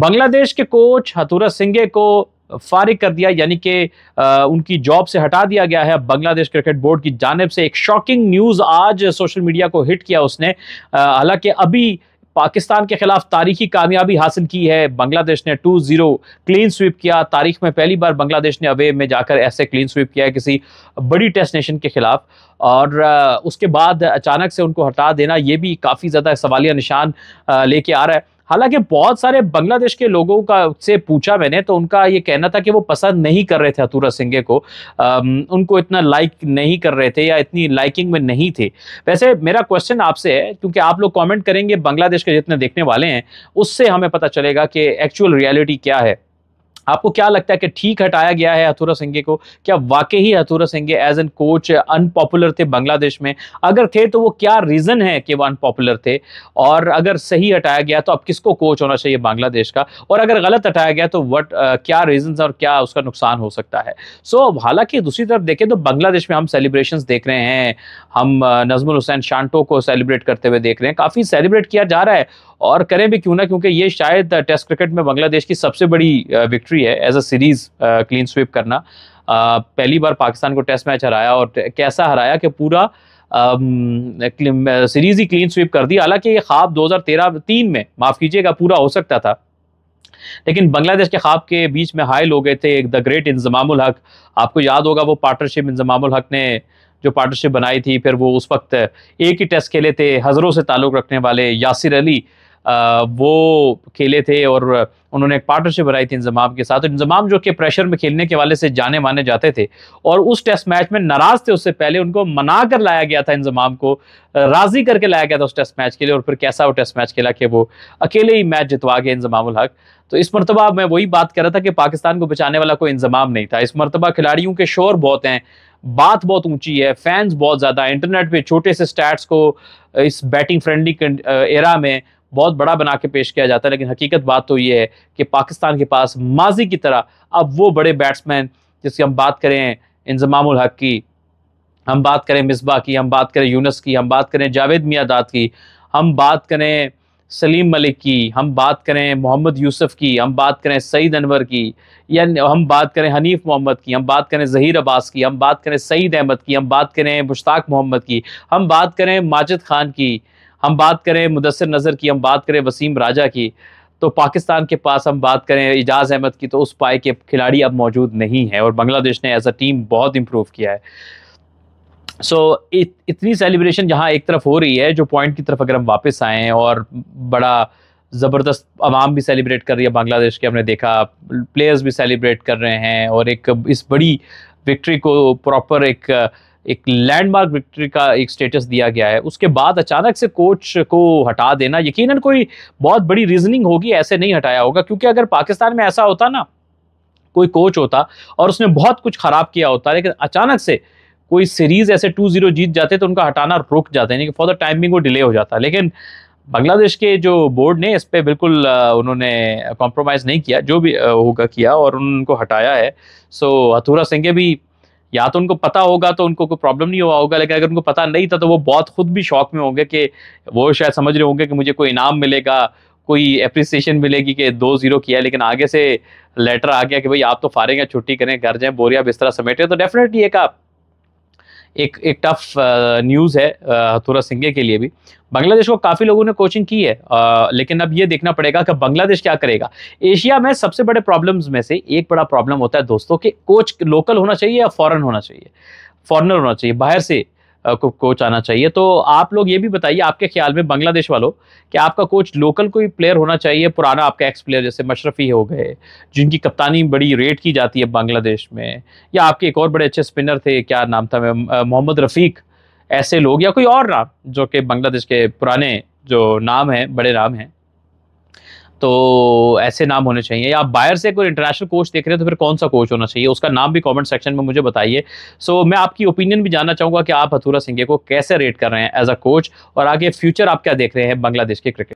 बांग्लादेश के कोच हथूरा सिंगे को फारिग कर दिया यानी कि उनकी जॉब से हटा दिया गया है बांग्लादेश क्रिकेट बोर्ड की जानब से एक शॉकिंग न्यूज़ आज सोशल मीडिया को हिट किया उसने हालांकि अभी पाकिस्तान के खिलाफ तारीखी कामयाबी हासिल की है बांग्लादेश ने टू जीरो क्लीन स्वीप किया तारीख में पहली बार बांग्लादेश ने अवे में जाकर ऐसे क्लीन स्वीप किया है किसी बड़ी टेस्ट नेशन के खिलाफ और उसके बाद अचानक से उनको हटा देना ये भी काफ़ी ज़्यादा सवालिया निशान लेके आ रहा है हालांकि बहुत सारे बांग्लादेश के लोगों का से पूछा मैंने तो उनका ये कहना था कि वो पसंद नहीं कर रहे थे अतुरा सिंगे को आम, उनको इतना लाइक नहीं कर रहे थे या इतनी लाइकिंग में नहीं थे वैसे मेरा क्वेश्चन आपसे है क्योंकि आप लोग कॉमेंट करेंगे बांग्लादेश के जितने देखने वाले हैं उससे हमें पता चलेगा कि एक्चुअल रियलिटी क्या है आपको क्या लगता है कि ठीक हटाया गया है अथूरा सिंगे को क्या वाकई ही Hathurusinghe as an coach unpopular थे बांग्लादेश में अगर थे तो वो क्या रीज़न है कि वो अनपॉपुलर थे और अगर सही हटाया गया तो अब किसको कोच होना चाहिए बांग्लादेश का और अगर गलत हटाया गया तो वट क्या रीजन और क्या उसका नुकसान हो सकता है सो so, हालांकि दूसरी तरफ देखें तो बांग्लादेश में हम सेलिब्रेशन देख रहे हैं हम नजमुल हुसैन शांटो को सेलिब्रेट करते हुए देख रहे हैं काफ़ी सेलिब्रेट किया जा रहा है और करें भी क्यों ना क्योंकि ये शायद टेस्ट uh, क्रिकेट में बांग्लादेश की सबसे बड़ी विक्ट्री uh, है as a series clean sweep करना uh, पहली बार पाकिस्तान को टेस्ट मैच हराया और कैसा हराया कि पूरा सीरीज um, ही क्लीन स्वीप कर दी हालांकि ये ख्वाब 2013 तीन में माफ़ कीजिएगा पूरा हो सकता था लेकिन बांग्लादेश के ख्वाब के बीच में हाई हो गए थे एक द ग्रेट इंजमामुल हक आपको याद होगा वो पार्टनरशिप इंजमामुल हक ने जो पार्टनरशिप बनाई थी फिर वो उस वक्त एक ही टेस्ट खेले थे हज़रों से ताल्लुक़ रखने वाले यासिर अली वो खेले थे और उन्होंने एक पार्टनरशिप बनाई थी इंजमाम के साथ इंजमाम जो कि प्रेशर में खेलने के वाले से जाने माने जाते थे और उस टेस्ट मैच में नाराज थे उससे पहले उनको मना कर लाया गया था इंजमाम को राजी करके लाया गया था उस टेस्ट मैच के लिए और फिर कैसा वो टेस्ट मैच खेला कि वो अकेले ही मैच जितवा गए इंजमाम हक तो इस मरतबा मैं वही बात कर रहा था कि पाकिस्तान को बचाने वाला कोई इंजमाम नहीं था इस मरतबा खिलाड़ियों के शोर बहुत हैं बात बहुत ऊंची है फैंस बहुत ज़्यादा इंटरनेट पे छोटे से स्टैट्स को इस बैटिंग फ्रेंडली एरा में बहुत बड़ा बना के पेश किया जाता है लेकिन हकीकत बात तो ये है कि पाकिस्तान के पास माजी की तरह अब वो बड़े बैट्समैन जिसकी हम बात करें इंजमाम हक की हम बात करें मिसबा की हम बात करें यूनस की हम बात करें जावेद मियादाद की हम बात करें सलीम मलिक की हम बात करें मोहम्मद यूसुफ की हम बात करें सईद अनवर की या हम बात करें हनीफ मोहम्मद की हम बात करें जहीर अब्बास की हम बात करें सईद अहमद की हम बात करें मुश्ताक मोहम्मद की हम बात करें माजिद खान की हम बात करें मुदसर नज़र की हम बात करें वसीम राजा की तो पाकिस्तान के पास हम बात करें एजाज अहमद की तो उस पाए के खिलाड़ी अब मौजूद नहीं है और बांग्लादेश ने एज अ टीम बहुत इम्प्रूव किया है सो so, इत, इतनी सेलिब्रेशन जहाँ एक तरफ हो रही है जो पॉइंट की तरफ अगर हम वापस आएँ और बड़ा ज़बरदस्त आवाम भी सेलिब्रेट कर रही है बांग्लादेश के हमने देखा प्लेयर्स भी सेलिब्रेट कर रहे हैं और एक इस बड़ी विक्ट्री को प्रॉपर एक एक लैंडमार्क विक्ट्री का एक स्टेटस दिया गया है उसके बाद अचानक से कोच को हटा देना यकीनन कोई बहुत बड़ी रीजनिंग होगी ऐसे नहीं हटाया होगा क्योंकि अगर पाकिस्तान में ऐसा होता ना कोई कोच होता और उसने बहुत कुछ ख़राब किया होता लेकिन अचानक से कोई सीरीज़ ऐसे टू जीरो जीत जाते तो उनका हटाना रुक जाता यानी कि फॉर द टाइमिंग वो डिले हो जाता लेकिन बांग्लादेश के जो बोर्ड ने इस पर बिल्कुल उन्होंने कॉम्प्रोमाइज़ नहीं किया जो भी होगा किया और उनको हटाया है सो हथुरा सिंह भी या तो उनको पता होगा तो उनको कोई प्रॉब्लम नहीं हुआ होगा लेकिन अगर उनको पता नहीं था तो वो बहुत खुद भी शौक में होंगे कि वो शायद समझ रहे होंगे कि मुझे कोई इनाम मिलेगा कोई अप्रिसिएशन मिलेगी कि दो ज़ीरो किया लेकिन आगे से लेटर आ गया कि भाई आप तो फारेंगे छुट्टी करें घर जाएं बोरिया बिस्तरा समेटें तो डेफिनेटली एक आप एक एक टफ न्यूज़ uh, है uh, हथुरा सिंघे के लिए भी बांग्लादेश को काफ़ी लोगों ने कोचिंग की है आ, uh, लेकिन अब ये देखना पड़ेगा कि बांग्लादेश क्या करेगा एशिया में सबसे बड़े प्रॉब्लम्स में से एक बड़ा प्रॉब्लम होता है दोस्तों कि कोच लोकल होना चाहिए या फॉरन होना चाहिए फॉरनर होना चाहिए बाहर से कोच आना चाहिए तो आप लोग ये भी बताइए आपके ख्याल में बांग्लादेश वालों कि आपका कोच लोकल कोई प्लेयर होना चाहिए पुराना आपका एक्स प्लेयर जैसे मशरफी हो गए जिनकी कप्तानी बड़ी रेट की जाती है बांग्लादेश में या आपके एक और बड़े अच्छे स्पिनर थे क्या नाम था मोहम्मद रफ़ीक ऐसे लोग या कोई और नाम जो कि बांग्लादेश के पुराने जो नाम हैं बड़े नाम हैं तो ऐसे नाम होने चाहिए या आप बायर से कोई इंटरनेशनल कोच देख रहे हो तो फिर कौन सा कोच होना चाहिए उसका नाम भी कमेंट सेक्शन में मुझे बताइए सो so, मैं आपकी ओपिनियन भी जानना चाहूंगा कि आप हथुरा सिंह को कैसे रेट कर रहे हैं एज अ कोच और आगे फ्यूचर आप क्या देख रहे हैं बांग्लादेश के क्रिकेट